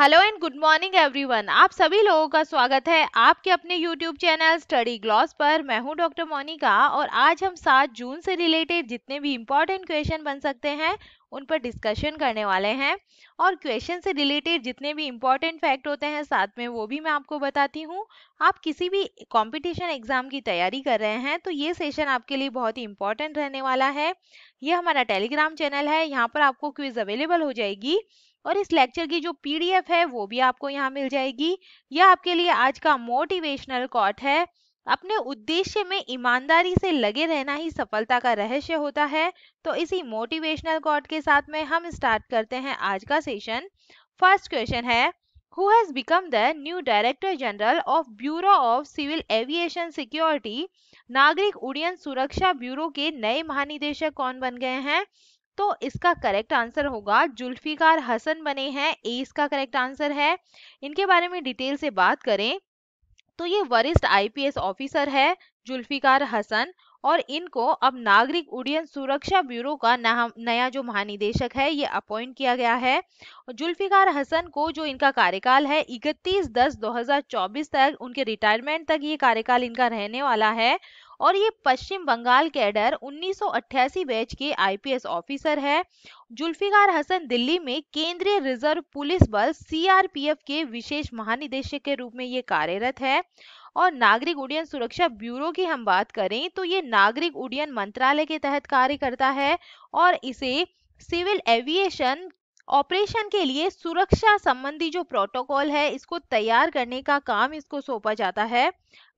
hello and good morning everyone आप सभी लोगों का स्वागत है आपके अपने यूट्यूब चैनल स्टडी ग्लॉस पर मैं हूं डॉक्टर मोनिका और आज हम सात जून से रिलेटेड जितने भी इम्पोर्टेंट क्वेश्चन बन सकते हैं उन पर डिस्कशन करने वाले हैं और क्वेश्चन से रिलेटेड जितने भी इम्पोर्टेंट फैक्ट होते हैं साथ में वो भी मैं आपको बताती हूँ आप किसी भी कॉम्पिटिशन एग्जाम की तैयारी कर रहे हैं तो ये सेशन आपके लिए बहुत ही इम्पोर्टेंट रहने वाला है ये हमारा टेलीग्राम चैनल है यहाँ पर आपको क्विज अवेलेबल हो जाएगी और इस लेक्चर की जो पीडीएफ है वो भी आपको यहाँ मिल जाएगी यह आपके लिए आज का मोटिवेशनल कॉट है अपने उद्देश्य में ईमानदारी से लगे रहना ही सफलता का रहस्य होता है तो इसी मोटिवेशनल कॉट के साथ में हम स्टार्ट करते हैं आज का सेशन फर्स्ट क्वेश्चन है who has become the new director general of bureau of civil aviation security नागरिक उड्डयन सुरक्षा ब्यूरो के नए महानिदेशक कौन बन गए हैं तो इसका करेक्ट आंसर होगा जुल्फिकार हसन बने हैं ए इसका करेक्ट आंसर है इनके बारे में डिटेल से बात करें तो ये वरिष्ठ आईपीएस ऑफिसर है जुल्फिकार हसन और इनको अब नागरिक उड्डयन सुरक्षा ब्यूरो का नया जो महानिदेशक है ये अपॉइंट किया गया है जुल्फिकार हसन को जो इनका कार्यकाल है 31 दस 2024 तक उनके रिटायरमेंट तक ये कार्यकाल इनका रहने वाला है और ये पश्चिम बंगाल कैडर 1988 बैच के आईपीएस ऑफिसर है जुल्फिकार हसन दिल्ली में केंद्रीय रिजर्व पुलिस बल सीआरपीएफ के विशेष महानिदेशक के रूप में ये कार्यरत है और नागरिक उड्डयन सुरक्षा ब्यूरो की हम बात करें तो ये नागरिक उड्डयन मंत्रालय के तहत कार्य करता है और इसे सिविल एविएशन ऑपरेशन के लिए सुरक्षा संबंधी जो प्रोटोकॉल है इसको तैयार करने का काम इसको सौंपा जाता है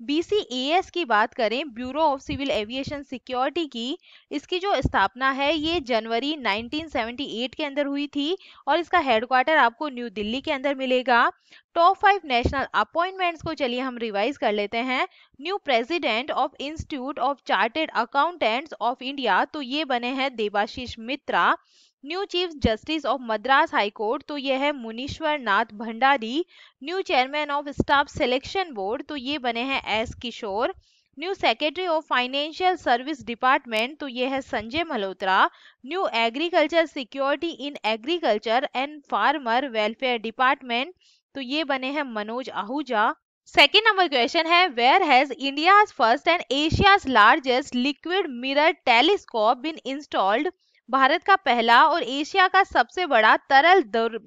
बीसीएएस की बात करें bureau of civil aviation security की इसकी जो स्थापना है ये जनवरी 1978 के अंदर हुई थी और इसका हेडक्वार्टर आपको न्यू दिल्ली के अंदर मिलेगा टॉप फाइव नेशनल अपॉइंटमेंट्स को चलिए हम रिवाइज कर लेते हैं new president of institute of chartered accountants of India तो ये बने हैं Debashish Mitra new chief justice of Madras high court तो ये है Munishwar Nath Bhandari new chairman of staff selection board तो ये बने हैं S Kishore new secretary of financial service department तो ये है Sanjay Malhotra new agriculture security in agriculture and farmer welfare department तो ये बने हैं Manoj Ahuja second number question है where has India first and Asia's largest liquid mirror telescope been installed Bharat का पहला और एशिया का सबसे बड़ा तरल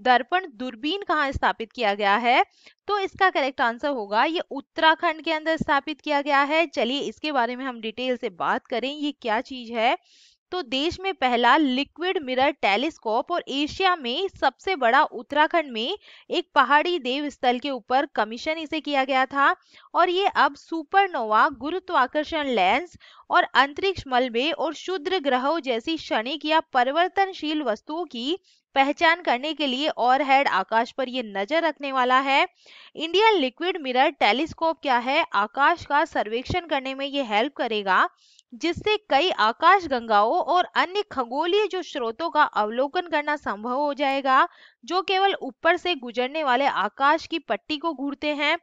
दर्पण दूरबीन कहाँ स्थापित किया गया है तो इसका करेक्ट आंसर होगा ये उत्तराखंड के अंदर स्थापित किया गया है चलिए इसके बारे में हम डिटेल से बात करें ये क्या चीज है तो देश में पहला लिक्विड मिरर टेलीस्कोप और एशिया में सबसे बड़ा उत्तराखंड में एक पहाड़ी देव स्थल के ऊपर कमीशन इसे किया गया था और ये अब सुपरनोवा गुरुत्वाकर्षण लेंस और अंतरिक्ष मलबे और शुद्र ग्रहों जैसी क्षणिक या परिवर्तनशील वस्तुओं की पहचान करने के लिए और हेड आकाश पर यह नजर रखने वाला है इंडिया लिक्विड मिरर टेलीस्कोप क्या है आकाश का सर्वेक्षण करने में यह हेल्प करेगा जिससे कई आकाश गंगाओं और अन्य खगोलीय जो स्रोतों का अवलोकन करना संभव हो जाएगा जो केवल ऊपर से गुजरने वाले आकाश की पट्टी को घूरते हैं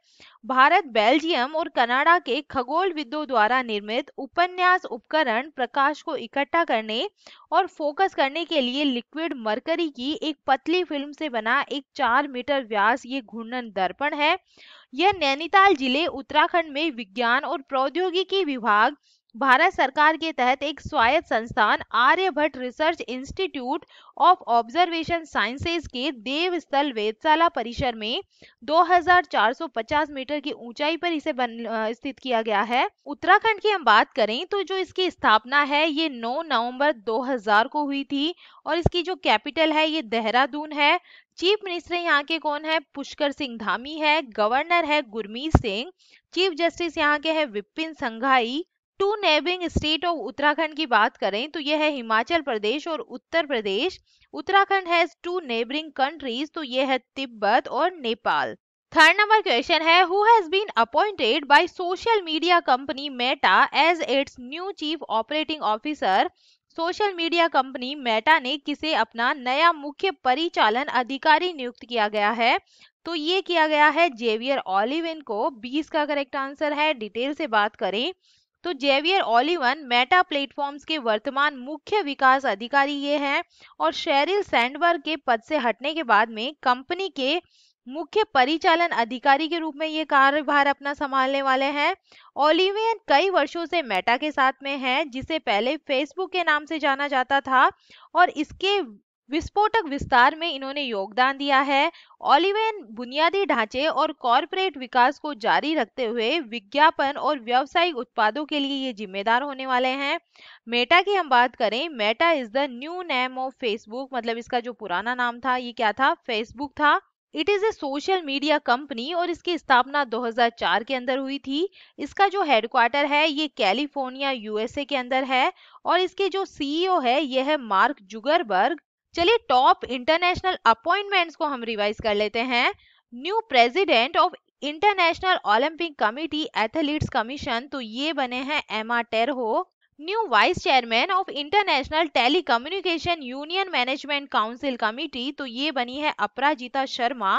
भारत बेल्जियम और कनाडा के खगोल खगोलविदों द्वारा निर्मित उपन्यास उपकरण प्रकाश को इकट्ठा करने और फोकस करने के लिए लिक्विड मरकरी की एक पतली फिल्म से बना एक चार मीटर व्यास ये घूर्णन दर्पण है यह नैनीताल जिले उत्तराखंड में विज्ञान और प्रौद्योगिकी विभाग भारत सरकार के तहत एक स्वायत्त संस्थान Aryabhatta research institute of observation sciences के देवस्थल वेदशाला परिसर में 2450 मीटर की ऊंचाई पर इसे बन, स्थित किया गया है उत्तराखंड की हम बात करें तो जो इसकी स्थापना है ये 9 नवंबर 2000 को हुई थी और इसकी जो कैपिटल है ये देहरादून है चीफ मिनिस्टर यहाँ के कौन है पुष्कर सिंह धामी है गवर्नर है गुरमीत सिंह चीफ जस्टिस यहाँ के है Vipin Sanghi two neighbouring state of Uttarakhand की बात करें तो यह है हिमाचल प्रदेश और Uttar Pradesh Uttarakhand has two neighbouring countries तो यह है तिब्बत और नेपाल थर्ड नंबर क्वेश्चन है who has been appointed by social media company Meta as its new chief operating officer social media company Meta ने किसे अपना नया मुख्य परिचालन अधिकारी नियुक्त किया गया है तो ये किया गया है जेवियर ऑलिविन को 20 का करेक्ट आंसर है डिटेल से बात करें तो जेवियर ओलिवन मेटा प्लेटफॉर्म्स के वर्तमान मुख्य विकास अधिकारी ये हैं और शेरिल सैंडबर्ग के पद से हटने के बाद में कंपनी के मुख्य परिचालन अधिकारी के रूप में ये कार्यभार अपना संभालने वाले हैं ओलिवियन कई वर्षों से मेटा के साथ में है जिसे पहले फेसबुक के नाम से जाना जाता था और इसके विस्फोटक विस्तार में इन्होंने योगदान दिया है ऑलिवेन बुनियादी ढांचे और कॉरपोरेट विकास को जारी रखते हुए विज्ञापन और व्यावसायिक उत्पादों के लिए ये जिम्मेदार होने वाले हैं मेटा की हम बात करें Meta is the new name of Facebook मतलब इसका जो पुराना नाम था ये क्या था फेसबुक था it is a social media company और इसकी स्थापना 2004 के अंदर हुई थी इसका जो हेडक्वार्टर है ये कैलिफोर्निया यूएसए के अंदर है और इसके जो सीईओ है यह है मार्क जुगरबर्ग चलिए टॉप इंटरनेशनल अपॉइंटमेंट्स को हम रिवाइज कर लेते हैं new president of international Olympic committee athletes commission तो ये बने हैं Emma Terho new vice chairman of international telecommunication union management council committee तो ये बनी है अपराजिता शर्मा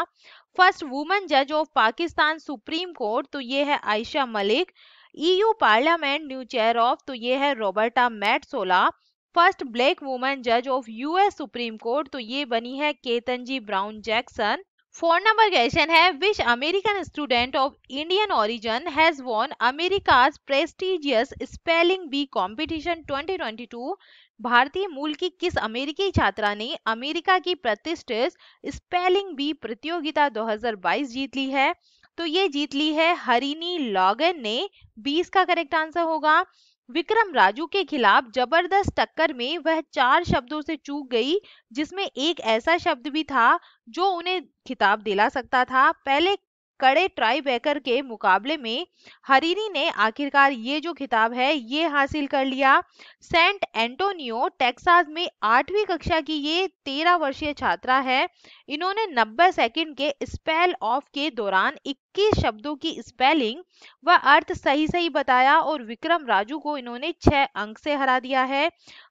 फर्स्ट वुमन जज ऑफ पाकिस्तान सुप्रीम कोर्ट तो ये है Ayesha Malik EU parliament new chair of तो ये है Roberta Metsola first black women जज ऑफ यूएस सुप्रीम कोर्ट तो ये बनी है Ketanji Brown Jackson four number question है which American student of Indian origin has won America's prestigious spelling bee competition 2022 भारतीय मूल की किस अमेरिकी छात्रा ने अमेरिका की प्रतिष्ठित स्पेलिंग बी प्रतियोगिता 2022 जीत ली है तो ये जीत ली है हरिनी लॉगन ने 20 का करेक्ट आंसर होगा विक्रम राजू के खिलाफ जबरदस्त टक्कर में वह चार शब्दों से चूक गई जिसमें एक ऐसा शब्द भी था जो उन्हें खिताब दिला सकता था पहले कड़े ट्राई बैकर के मुकाबले में हरिनी ने आखिरकार ये जो खिताब है ये हासिल कर लिया सेंट एंटोनियो टेक्सास में आठवीं कक्षा की ये तेरह वर्षीय छात्रा है इन्होंने नब्बे सेकंड के स्पेल ऑफ के दौरान के शब्दों की स्पेलिंग व अर्थ सही सही बताया और विक्रम राजू को इन्होंने छह अंक से हरा दिया है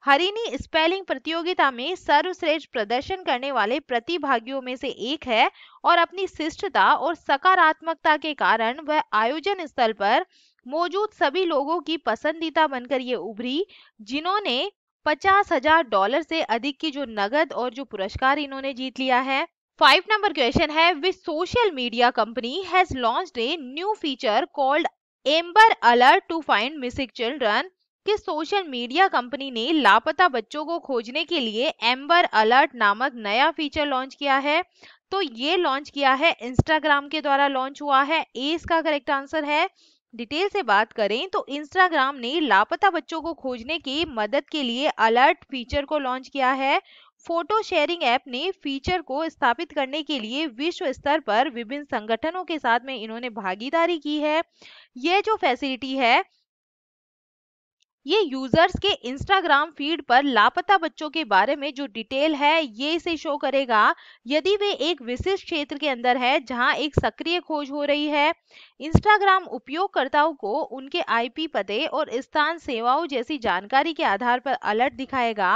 हरिनी स्पेलिंग प्रतियोगिता में सर्वश्रेष्ठ प्रदर्शन करने वाले प्रतिभागियों में से एक है और अपनी शिष्टता और सकारात्मकता के कारण वह आयोजन स्थल पर मौजूद सभी लोगों की पसंदीदा बनकर ये उभरी जिन्होंने पचास हजार डॉलर से अधिक की जो नगद और जो पुरस्कार इन्होंने जीत लिया है फाइव नंबर क्वेश्चन है which social media company has launch a new feature called amber alert to find missing children कि सोशल मीडिया कंपनी ने लापता बच्चों को खोजने के लिए एम्बर अलर्ट नामक नया फीचर लॉन्च किया है तो ये लॉन्च किया है इंस्टाग्राम के द्वारा लॉन्च हुआ है ए इसका करेक्ट आंसर है डिटेल से बात करें तो इंस्टाग्राम ने लापता बच्चों को खोजने की मदद के लिए अलर्ट फीचर को लॉन्च किया है फोटो शेयरिंग ऐप ने फीचर को स्थापित करने के लिए विश्व स्तर पर विभिन्न संगठनों के साथ में इन्होंने भागीदारी की है यह जो फैसिलिटी है ये यूजर्स के इंस्टाग्राम फीड पर लापता बच्चों के बारे में जो डिटेल है ये इसे शो करेगा यदि वे एक विशिष्ट क्षेत्र के अंदर है जहां एक सक्रिय खोज हो रही है इंस्टाग्राम उपयोगकर्ताओं को उनके आईपी पते और स्थान सेवाओं जैसी जानकारी के आधार पर अलर्ट दिखाएगा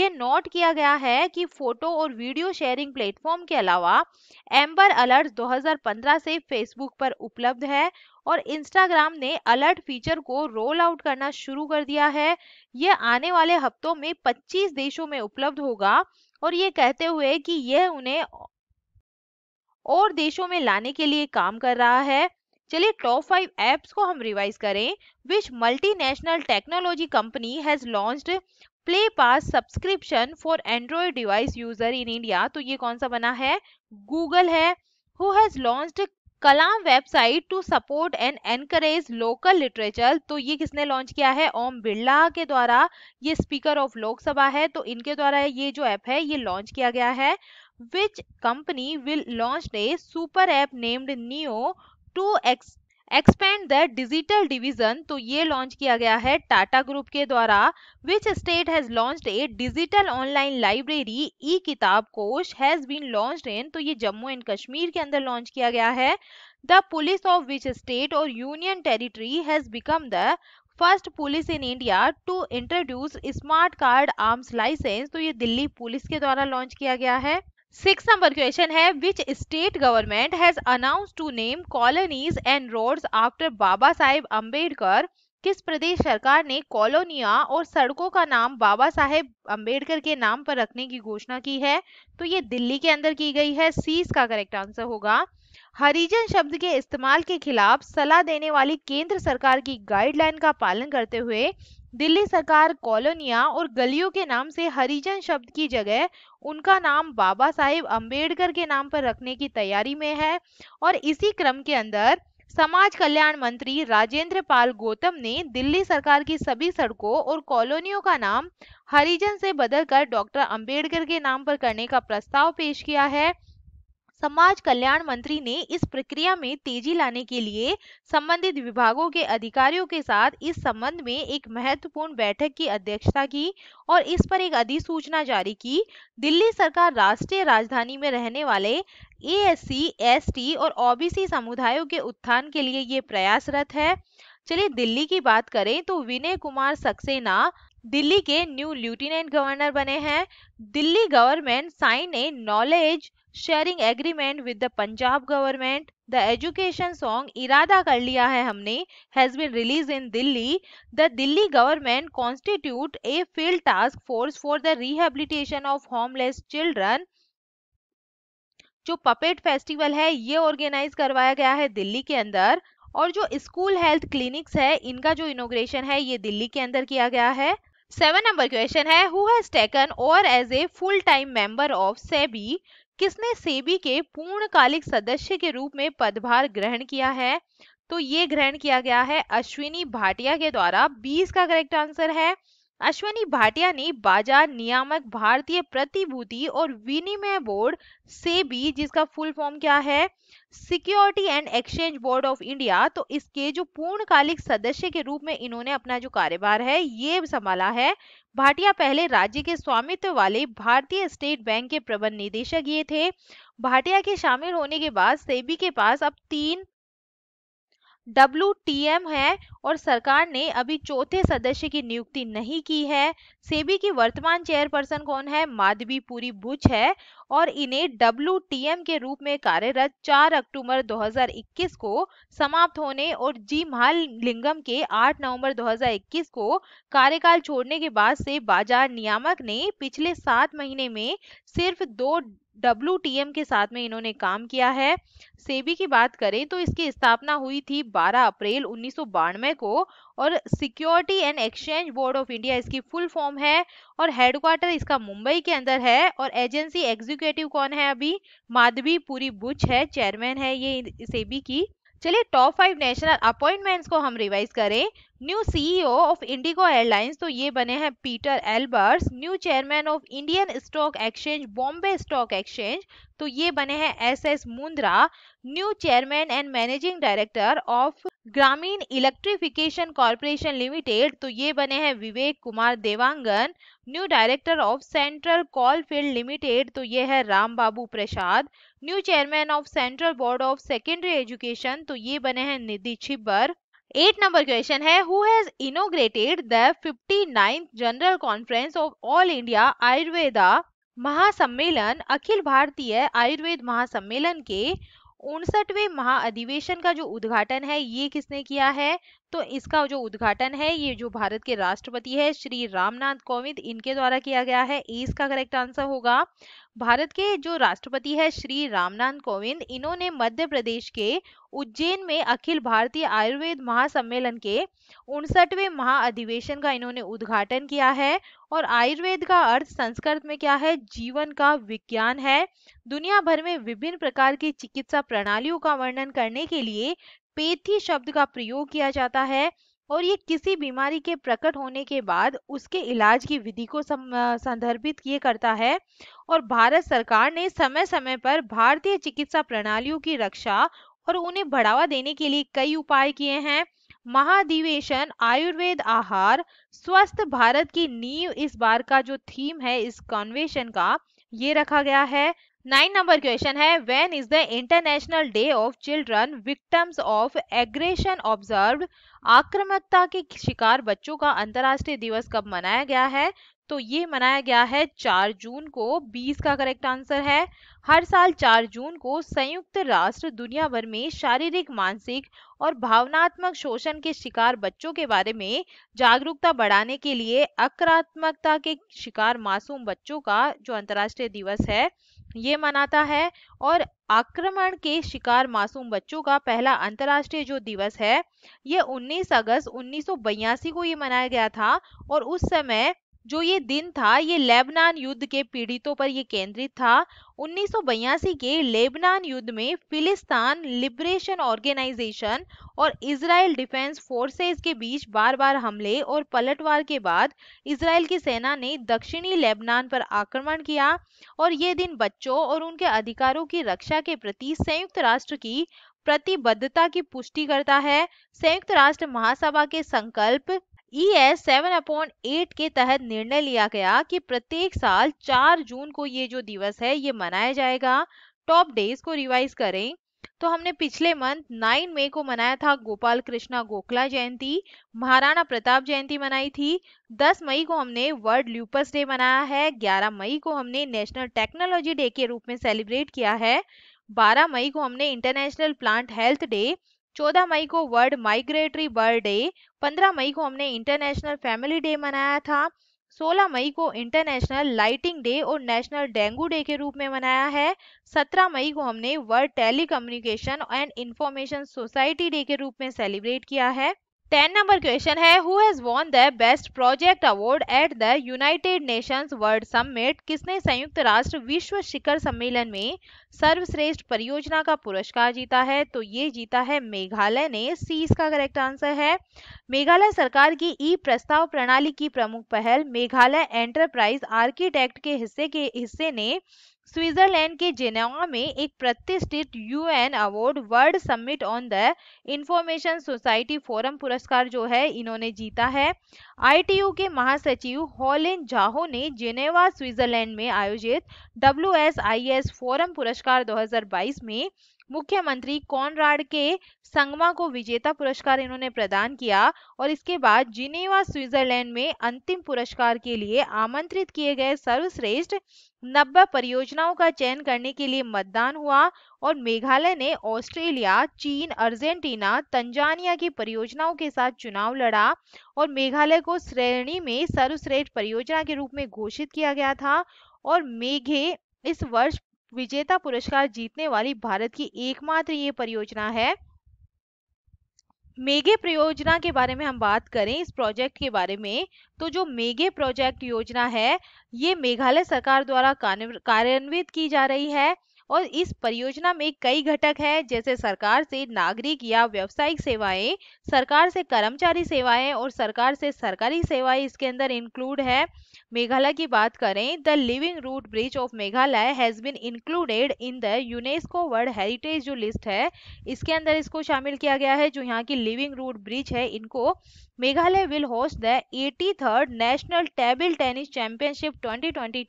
ये नोट किया गया है कि फोटो और वीडियो शेयरिंग प्लेटफॉर्म के अलावा एम्बर अलर्ट दो से फेसबुक पर उपलब्ध है और इंस्टाग्राम ने अलर्ट फीचर को रोल आउट करना शुरू कर दिया है यह आने वाले हफ्तों में 25 देशों में उपलब्ध होगा और ये कहते हुए कि यह उन्हें और देशों में लाने के लिए काम कर रहा है चलिए टॉप फाइव एप्स को हम रिवाइज करें which multinational technology company has launched play pass subscription for android device user in India तो ये कौन सा बना है गूगल है who has launched Kalam website to support and encourage local literature तो ये किसने लॉन्च किया है ओम बिरला के द्वारा ये स्पीकर ऑफ लोकसभा है तो इनके द्वारा ये जो ऐप है ये लॉन्च किया गया है which company will launch a super app named neo to ex expand the digital division तो ये लॉन्च किया गया है टाटा ग्रुप के द्वारा which state has launched a digital online library e Kitab Kosh has been launched in तो ये जम्मू एंड कश्मीर के अंदर लॉन्च किया गया है the police of which state और union territory has become the first police in India to introduce smart card arms licence तो ये दिल्ली पुलिस के द्वारा लॉन्च किया गया है सिक्स नंबर क्वेश्चन है which state government has announce to name colonies and roads after Baba Saheb Ambedkar किस प्रदेश सरकार ने कॉलोनिया और सड़कों का नाम बाबा साहेब अम्बेडकर के नाम पर रखने की घोषणा की है तो ये दिल्ली के अंदर की गई है सी इसका करेक्ट आंसर होगा हरिजन शब्द के इस्तेमाल के खिलाफ सलाह देने वाली केंद्र सरकार की गाइडलाइन का पालन करते हुए दिल्ली सरकार कॉलोनिया और गलियों के नाम से हरिजन शब्द की जगह उनका नाम बाबा साहेब अम्बेडकर के नाम पर रखने की तैयारी में है और इसी क्रम के अंदर समाज कल्याण मंत्री राजेंद्र पाल गौतम ने दिल्ली सरकार की सभी सड़कों और कॉलोनियों का नाम हरिजन से बदलकर डॉक्टर अंबेडकर के नाम पर करने का प्रस्ताव पेश किया है समाज कल्याण मंत्री ने इस प्रक्रिया में तेजी लाने के लिए संबंधित विभागों के अधिकारियों के साथ इस संबंध में एक महत्वपूर्ण बैठक की अध्यक्षता की और इस पर एक अधिसूचना जारी की दिल्ली सरकार राष्ट्रीय राजधानी में रहने वाले A S C S T और ओबीसी समुदायों के उत्थान के लिए ये प्रयासरत है चलिए दिल्ली की बात करें तो विनय कुमार सक्सेना दिल्ली के न्यू लेफ्टिनेंट गवर्नर बने हैं Delhi government sign a knowledge sharing agreement with the Punjab government the education song इरादा कर लिया है हमने has been release in Delhi the Delhi government constitute a field task force for the rehabilitation of homeless children जो puppet festival है ये organise करवाया गया है दिल्ली के अंदर और जो स्कूल हेल्थ क्लिनिक्स है इनका जो इनोग्रेशन है ये दिल्ली के अंदर किया गया है सेवन नंबर क्वेश्चन है who has taken over as a full time member of SEBI किसने सेबी के पूर्णकालिक सदस्य के रूप में पदभार ग्रहण किया है तो ये ग्रहण किया गया है अश्विनी भाटिया के द्वारा 20 का करेक्ट आंसर है अश्वनी भाटिया ने बाजार नियामक भारतीय प्रतिभूति और विनिमय बोर्ड सेबी जिसका फुल फॉर्म क्या है security and exchange board of India तो इसके जो पूर्णकालिक सदस्य के रूप में इन्होंने अपना जो कार्यभार है ये संभाला है भाटिया पहले राज्य के स्वामित्व वाले भारतीय स्टेट बैंक के प्रबंध निदेशक ये थे भाटिया के शामिल होने के बाद सेबी के पास अब तीन डब्ल्यू है और सरकार ने अभी चौथे सदस्य की नियुक्ति नहीं की है सेबी की वर्तमान चेयरपर्सन कौन है माधवी पूरी बुच है और इन्हें डब्ल्यू के रूप में कार्यरत 4 अक्टूबर 2021 को समाप्त होने और जी महाल लिंगम के 8 नवंबर 2021 को कार्यकाल छोड़ने के बाद से बाजार नियामक ने पिछले सात महीने में सिर्फ दो डब्ल्यू के साथ में इन्होंने काम किया है सेबी की बात करें तो इसकी स्थापना हुई थी 12 अप्रैल उन्नीस को और security and exchange board of India इसकी फुल फॉर्म है और हेडक्वार्टर इसका मुंबई के अंदर है और एजेंसी एग्जीक्यूटिव कौन है अभी माधवी पूरी बुच है चेयरमैन है ये सेबी की चलिए टॉप फाइव नेशनल अपॉइंटमेंट्स को हम रिवाइज करें new CEO of IndiGo airlines तो ये बने हैं Pieter Elbers new chairman of Indian stock exchange Bombay stock exchange तो ये बने हैं S S Mundra new chairman and managing director of Gramin electrification corporation limited तो ये बने हैं Vivek Kumar Dewangan new director of central coal field limited तो ये है Ram Babu Prasad new chairman of central board of secondary education तो ये बने हैं Nidhi Chhibber eight number question है who has inaugurated the fifty ninth general conference of all India Ayurveda Mahasammelan Akhil भारतीय आयुर्वेद महासम्मेलन के उनसठवें महाअधिवेशन का जो उद्घाटन है ये किसने किया है तो इसका जो उद्घाटन है ये जो भारत के राष्ट्रपति है श्री रामनाथ कोविंद इनके द्वारा किया गया है इसका करेक्ट आंसर होगा भारत के जो राष्ट्रपति है श्री रामनाथ कोविंद इन्होंने मध्य प्रदेश के उज्जैन में अखिल भारतीय आयुर्वेद महासम्मेलन के उनसठवें महाअधिवेशन का इन्होंने उद्घाटन किया है और आयुर्वेद का अर्थ संस्कृत में क्या है जीवन का विज्ञान है दुनिया भर में विभिन्न प्रकार की चिकित्सा प्रणालियों का वर्णन करने के लिए पेथी शब्द का प्रयोग किया जाता है और ये किसी बीमारी के प्रकट होने के बाद उसके इलाज की विधि को संदर्भित किए करता है और भारत सरकार ने समय समय पर भारतीय चिकित्सा प्रणालियों की रक्षा और उन्हें बढ़ावा देने के लिए कई उपाय किए हैं महाधिवेशन आयुर्वेद आहार स्वस्थ भारत की नींव इस बार का जो थीम है इस कॉन्वेशन का ये रखा गया है नाइन नंबर क्वेश्चन है when is the international day of children victims of aggression observe आक्रमकता के शिकार बच्चों का अंतर्राष्ट्रीय दिवस कब मनाया गया है तो ये मनाया गया है 4 जून को 20 का करेक्ट आंसर है हर साल 4 जून को संयुक्त राष्ट्र दुनिया भर में शारीरिक मानसिक और भावनात्मक शोषण के शिकार बच्चों के बारे में जागरूकता बढ़ाने के लिए अकारात्मकता के शिकार मासूम बच्चों का जो अंतर्राष्ट्रीय दिवस है ये मनाता है और आक्रमण के शिकार मासूम बच्चों का पहला अंतर्राष्ट्रीय जो दिवस है ये 19 अगस्त 1982 को ये मनाया गया था और उस समय जो ये दिन था ये लेबनान युद्ध के पीड़ितों पर यह केंद्रित था उन्नीस के लेबनान युद्ध में फिलिस्तान लिबरेशन ऑर्गेनाइजेशन और इसराइल डिफेंस फोर्सेस के बीच बार बार हमले और पलटवार के बाद इसराइल की सेना ने दक्षिणी लेबनान पर आक्रमण किया और ये दिन बच्चों और उनके अधिकारों की रक्षा के प्रति संयुक्त राष्ट्र की प्रतिबद्धता की पुष्टि करता है संयुक्त राष्ट्र महासभा के संकल्प E S seven appoint eight के तहत निर्णय लिया गया कि प्रत्येक साल चार जून को ये जो दिवस है ये मनाया जाएगा टॉप डेज को रिवाइज करें तो हमने पिछले मंथ 9 मई को मनाया था गोपाल कृष्णा गोखला जयंती महाराणा प्रताप जयंती मनाई थी 10 मई को हमने वर्ल्ड ल्यूपस डे मनाया है 11 मई को हमने नेशनल टेक्नोलॉजी डे के रूप में सेलिब्रेट किया है 12 मई को हमने इंटरनेशनल प्लांट हेल्थ डे 14 मई को वर्ल्ड माइग्रेटरी बर्ड डे 15 मई को हमने इंटरनेशनल फैमिली डे मनाया था 16 मई को इंटरनेशनल लाइटिंग डे और नेशनल डेंगू डे के रूप में मनाया है 17 मई को हमने world telecommunication and information society day के रूप में सेलिब्रेट किया है टेन नंबर क्वेश्चन है who has won the best project award at the united nations world summit किसने संयुक्त राष्ट्र विश्व शिखर सम्मेलन में सर्वश्रेष्ठ परियोजना का पुरस्कार जीता है तो ये जीता है मेघालय ने सी इसका करेक्ट आंसर है मेघालय सरकार की ई प्रस्ताव प्रणाली की प्रमुख पहल मेघालय एंटरप्राइज आर्किटेक्ट के हिस्से के हिस्से ने स्विट्जरलैंड के जेनेवा में एक प्रतिष्ठित UN award world summit on the information society forum पुरस्कार जो है इन्होंने जीता है आईटीयू के महासचिव हॉलिन जाहो ने जेनेवा स्विट्जरलैंड में आयोजित डब्ल्यू फोरम पुरस्कार 2022 में मुख्यमंत्री कॉनराड के संगमा को विजेता पुरस्कार इन्होंने प्रदान किया और इसके बाद जिनेवा स्विट्जरलैंड में अंतिम पुरस्कार के लिए आमंत्रित किए गए सर्वश्रेष्ठ नब्बे परियोजनाओं का चयन करने के लिए मतदान हुआ और मेघालय ने ऑस्ट्रेलिया चीन अर्जेंटीना तंजानिया की परियोजनाओं के साथ चुनाव लड़ा और मेघालय को श्रेणी में सर्वश्रेष्ठ परियोजना के रूप में घोषित किया गया था और मेघे इस वर्ष विजेता पुरस्कार जीतने वाली भारत की एकमात्र ये परियोजना है मेगे परियोजना के बारे में हम बात करें इस प्रोजेक्ट के बारे में तो जो मेगे प्रोजेक्ट योजना है ये मेघालय सरकार द्वारा कार्यान्वित की जा रही है और इस परियोजना में कई घटक है जैसे सरकार से नागरिक या व्यवसायिक सेवाएं सरकार से कर्मचारी सेवाएं और सरकार से सरकारी सेवाएं इसके अंदर इंक्लूड है मेघालय की बात करें the living root bridge of Meghalaya has been included in the UNESCO world heritage जो लिस्ट है इसके अंदर इसको शामिल किया गया है जो यहाँ की लिविंग रूट ब्रिज है इनको Meghalaya will host the eighty national table tennis championship twenty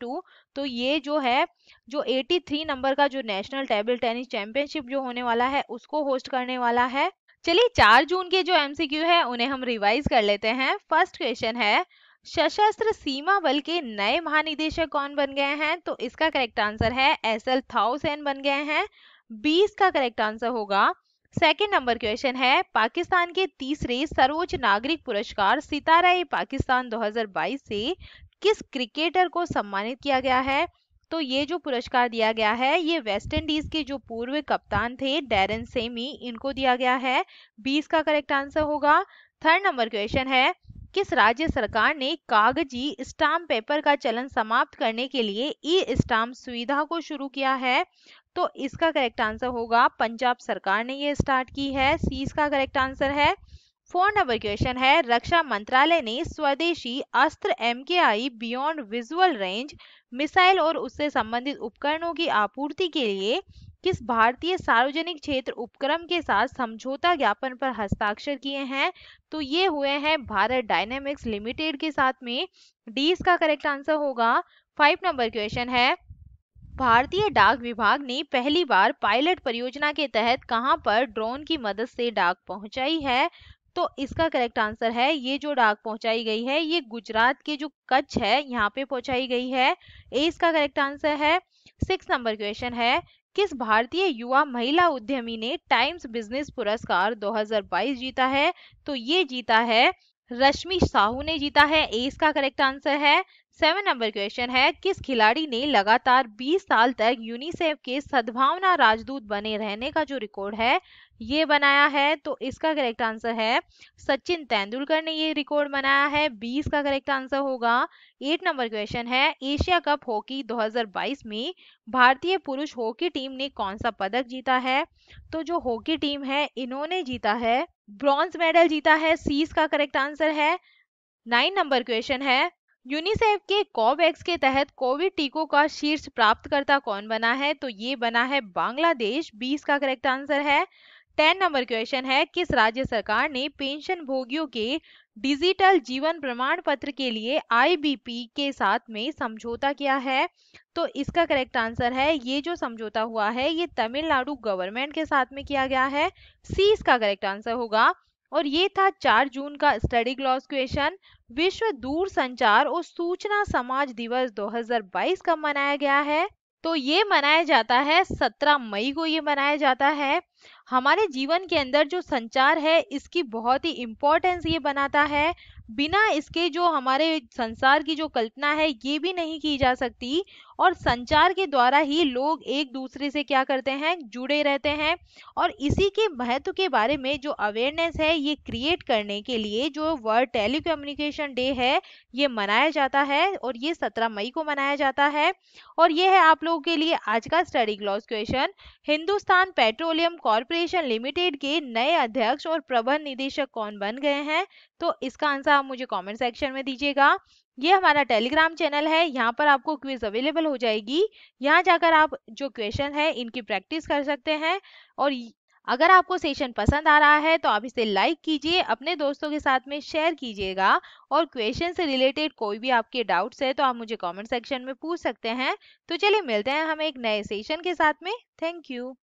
तो ये जो है जो 83 नंबर का जो नेशनल टेबल टेनिस चैंपियनशिप जो होने वाला है उसको होस्ट करने वाला है चलिए चार जून के जो एमसीक्यू है उन्हें हम रिवाइज कर लेते हैं फर्स्ट क्वेश्चन है सशस्त्र सीमा बल के नए महानिदेशक कौन बन गए हैं तो इसका करेक्ट आंसर है एस एल थाउसेन बन गए हैं बीस का करेक्ट आंसर होगा सेकेंड नंबर क्वेश्चन है पाकिस्तान के तीसरे सर्वोच्च नागरिक पुरस्कार सितारा ए पाकिस्तान 2022 से किस क्रिकेटर को सम्मानित किया गया है तो ये जो पुरस्कार दिया गया है ये वेस्ट इंडीज के जो पूर्व कप्तान थे डेरन सेमी इनको दिया गया है बीस का करेक्ट आंसर होगा थर्ड नंबर क्वेश्चन है किस राज्य सरकार ने कागजी स्टाम्प पेपर का चलन समाप्त करने के लिए ई स्टाम्प सुविधा को शुरू किया है तो इसका करेक्ट आंसर होगा पंजाब सरकार ने यह स्टार्ट की है सी इसका करेक्ट आंसर है फोर नंबर क्वेश्चन है रक्षा मंत्रालय ने स्वदेशी Astra M K I beyond visual range missile और उससे संबंधित उपकरणों की आपूर्ति के लिए किस भारतीय सार्वजनिक क्षेत्र उपक्रम के साथ समझौता ज्ञापन पर हस्ताक्षर किए हैं तो ये हुए हैं भारत डायनेमिक्स लिमिटेड के साथ में डी इसका करेक्ट आंसर होगा फाइव नंबर क्वेश्चन है भारतीय डाक विभाग ने पहली बार पायलट परियोजना के तहत कहां पर ड्रोन की मदद से डाक पहुंचाई है तो इसका करेक्ट आंसर है ये जो डाक पहुंचाई गई है ये गुजरात के जो कच्छ है यहाँ पे पहुंचाई गई है ए इसका करेक्ट आंसर है सिक्स नंबर क्वेश्चन है किस भारतीय युवा महिला उद्यमी ने टाइम्स बिजनेस पुरस्कार 2022 जीता है तो ये जीता है रश्मि साहू ने जीता है ए इसका करेक्ट आंसर है सेवन नंबर क्वेश्चन है किस खिलाड़ी ने लगातार 20 साल तक यूनिसेफ के सद्भावना राजदूत बने रहने का जो रिकॉर्ड है ये बनाया है तो इसका करेक्ट आंसर है सचिन तेंदुलकर ने ये रिकॉर्ड बनाया है 20 का करेक्ट आंसर होगा एट नंबर क्वेश्चन है एशिया कप हॉकी 2022 में भारतीय पुरुष हॉकी टीम ने कौन सा पदक जीता है तो जो हॉकी टीम है इन्होंने जीता है ब्रॉन्ज मेडल जीता है सीस का करेक्ट आंसर है नाइन नंबर क्वेश्चन है यूनिसेफ के कोवैक्स के तहत कोविड टीकों का शीर्ष प्राप्तकर्ता कौन बना है तो ये बना है बांग्लादेश 20 का करेक्ट आंसर है 10 नंबर क्वेश्चन है किस राज्य सरकार ने पेंशन भोगियों के डिजिटल जीवन प्रमाण पत्र के लिए आईबीपी के साथ में समझौता किया है तो इसका करेक्ट आंसर है ये जो समझौता हुआ है ये तमिलनाडु गवर्नमेंट के साथ में किया गया है सी इसका करेक्ट आंसर होगा और ये था 4 जून का स्टडी ग्लॉस क्वेश्चन विश्व दूर संचार और सूचना समाज दिवस 2022 का मनाया गया है तो ये मनाया जाता है 17 मई को ये मनाया जाता है हमारे जीवन के अंदर जो संचार है इसकी बहुत ही इम्पोर्टेंस ये बनाता है बिना इसके जो हमारे संसार की जो कल्पना है ये भी नहीं की जा सकती और संचार के द्वारा ही लोग एक दूसरे से क्या करते हैं जुड़े रहते हैं और इसी के महत्व के बारे में जो अवेयरनेस है ये क्रिएट करने के लिए जो वर्ल्ड टेलीकम्युनिकेशन डे है ये मनाया जाता है और ये सत्रह मई को मनाया जाता है और ये है आप लोगों के लिए आज का study gloss question Hindustan petroleum corporation limited के नए अध्यक्ष और प्रबंध निदेशक कौन बन गए हैं तो इसका आंसर आप मुझे कॉमेंट सेक्शन में दीजिएगा ये हमारा टेलीग्राम चैनल है यहाँ पर आपको क्विज अवेलेबल हो जाएगी यहाँ जाकर आप जो क्वेश्चन है इनकी प्रैक्टिस कर सकते हैं और अगर आपको सेशन पसंद आ रहा है तो आप इसे लाइक कीजिए अपने दोस्तों के साथ में शेयर कीजिएगा और क्वेश्चन से रिलेटेड कोई भी आपके डाउट्स है तो आप मुझे कमेंट सेक्शन में पूछ सकते हैं तो चलिए मिलते हैं हम एक नए सेशन के साथ में थैंक यू